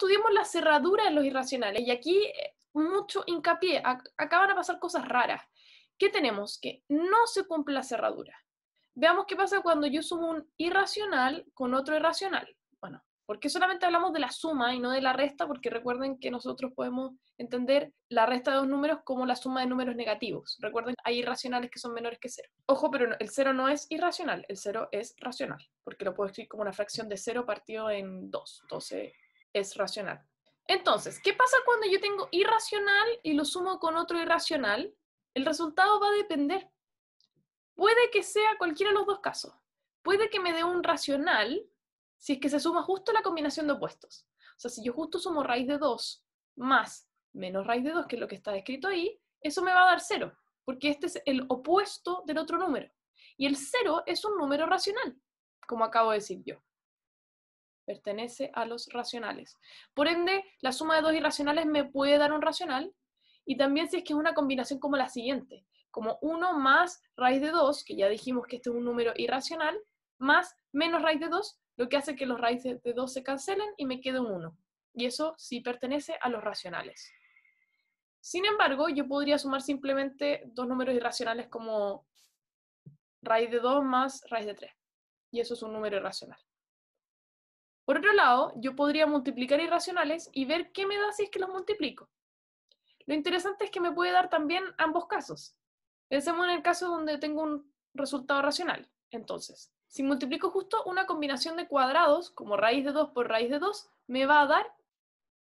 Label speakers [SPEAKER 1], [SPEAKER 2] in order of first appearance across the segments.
[SPEAKER 1] estudiamos la cerradura de los irracionales. Y aquí eh, mucho hincapié, acaban a pasar cosas raras. ¿Qué tenemos? Que no se cumple la cerradura. Veamos qué pasa cuando yo sumo un irracional con otro irracional. Bueno, porque solamente hablamos de la suma y no de la resta, porque recuerden que nosotros podemos entender la resta de dos números como la suma de números negativos. Recuerden, hay irracionales que son menores que cero. Ojo, pero el cero no es irracional, el cero es racional, porque lo puedo escribir como una fracción de cero partido en dos. Entonces, es racional. Entonces, ¿qué pasa cuando yo tengo irracional y lo sumo con otro irracional? El resultado va a depender. Puede que sea cualquiera de los dos casos. Puede que me dé un racional si es que se suma justo la combinación de opuestos. O sea, si yo justo sumo raíz de 2 más menos raíz de 2, que es lo que está escrito ahí, eso me va a dar 0, porque este es el opuesto del otro número. Y el 0 es un número racional, como acabo de decir yo pertenece a los racionales. Por ende, la suma de dos irracionales me puede dar un racional y también si es que es una combinación como la siguiente, como 1 más raíz de 2, que ya dijimos que este es un número irracional, más menos raíz de 2, lo que hace que los raíces de 2 se cancelen y me quede un 1. Y eso sí pertenece a los racionales. Sin embargo, yo podría sumar simplemente dos números irracionales como raíz de 2 más raíz de 3. Y eso es un número irracional. Por otro lado, yo podría multiplicar irracionales y ver qué me da si es que los multiplico. Lo interesante es que me puede dar también ambos casos. Pensemos en el caso donde tengo un resultado racional. Entonces, si multiplico justo una combinación de cuadrados, como raíz de 2 por raíz de 2, me va a dar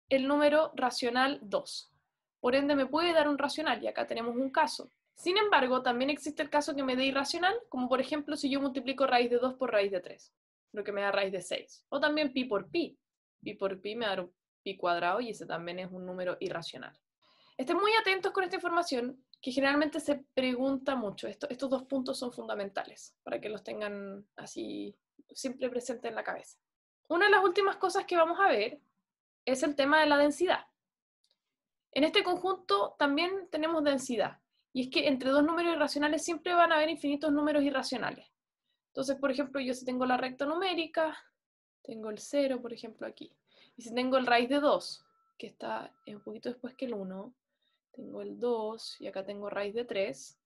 [SPEAKER 1] el número racional 2. Por ende, me puede dar un racional, y acá tenemos un caso. Sin embargo, también existe el caso que me dé irracional, como por ejemplo si yo multiplico raíz de 2 por raíz de 3 lo que me da raíz de 6. O también pi por pi. Pi por pi me da pi cuadrado y ese también es un número irracional. Estén muy atentos con esta información que generalmente se pregunta mucho. estos dos puntos son fundamentales para que los tengan así siempre presentes en la cabeza. Una de las últimas cosas que vamos a ver es el tema de la densidad. En este conjunto también tenemos densidad. Y es que entre dos números irracionales siempre van a haber infinitos números irracionales. Entonces, por ejemplo, yo si tengo la recta numérica, tengo el 0, por ejemplo, aquí. Y si tengo el raíz de 2, que está un poquito después que el 1, tengo el 2 y acá tengo raíz de 3.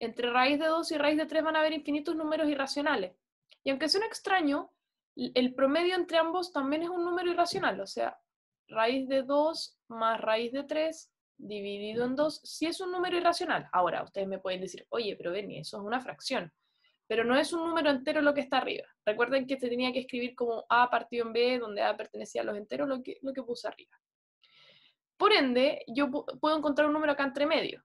[SPEAKER 1] Entre raíz de 2 y raíz de 3 van a haber infinitos números irracionales. Y aunque suene extraño, el promedio entre ambos también es un número irracional, o sea, raíz de 2 más raíz de 3 dividido en 2, sí es un número irracional. Ahora, ustedes me pueden decir, oye, pero Benny, eso es una fracción pero no es un número entero lo que está arriba. Recuerden que se tenía que escribir como A partido en B, donde A pertenecía a los enteros, lo que, lo que puse arriba. Por ende, yo puedo encontrar un número acá entre medio.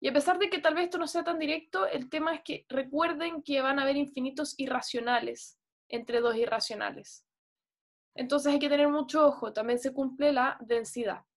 [SPEAKER 1] Y a pesar de que tal vez esto no sea tan directo, el tema es que recuerden que van a haber infinitos irracionales entre dos irracionales. Entonces hay que tener mucho ojo, también se cumple la densidad.